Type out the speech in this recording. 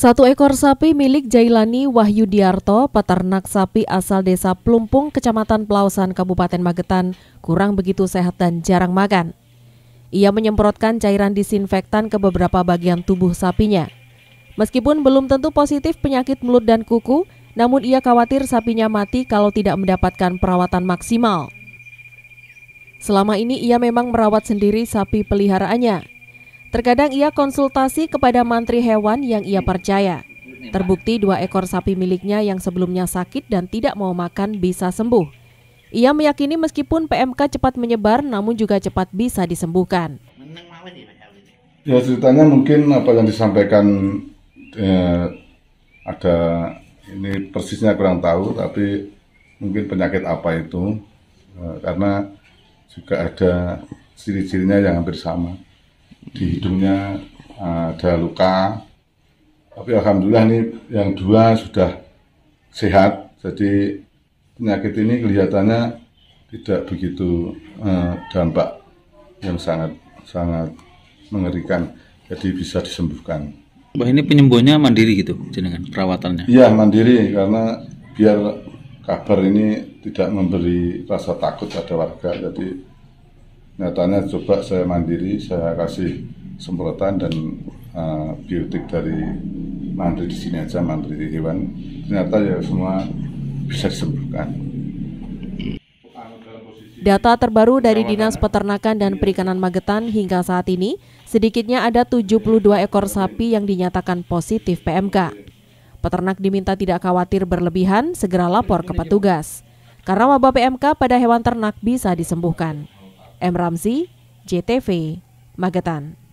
Satu ekor sapi milik Jailani Wahyudiarto, peternak sapi asal desa Plumpung, kecamatan Pelausan, Kabupaten Magetan, kurang begitu sehat dan jarang makan. Ia menyemprotkan cairan disinfektan ke beberapa bagian tubuh sapinya. Meskipun belum tentu positif penyakit mulut dan kuku, namun ia khawatir sapinya mati kalau tidak mendapatkan perawatan maksimal. Selama ini ia memang merawat sendiri sapi peliharaannya, Terkadang ia konsultasi kepada mantri hewan yang ia percaya. Terbukti dua ekor sapi miliknya yang sebelumnya sakit dan tidak mau makan bisa sembuh. Ia meyakini meskipun PMK cepat menyebar namun juga cepat bisa disembuhkan. Ya ceritanya mungkin apa yang disampaikan eh, ada ini persisnya kurang tahu tapi mungkin penyakit apa itu eh, karena juga ada ciri-cirinya yang hampir sama di hidungnya eh, ada luka. Tapi alhamdulillah ini yang dua sudah sehat. Jadi penyakit ini kelihatannya tidak begitu eh, dampak yang sangat sangat mengerikan. Jadi bisa disembuhkan. Wah ini penyembuhnya mandiri gitu dengan perawatannya? Iya mandiri karena biar kabar ini tidak memberi rasa takut pada warga. Jadi nyatanya coba saya mandiri saya kasih semprotan dan uh, biotik dari mandiri di sini aja mandiri di hewan ternyata ya semua bisa disembuhkan Data terbaru dari Dinas ya. Peternakan dan Perikanan Magetan hingga saat ini, sedikitnya ada 72 ekor sapi yang dinyatakan positif PMK. Peternak diminta tidak khawatir berlebihan, segera lapor ke petugas. Karena wabah PMK pada hewan ternak bisa disembuhkan. M. Ramzi, JTV, Magetan.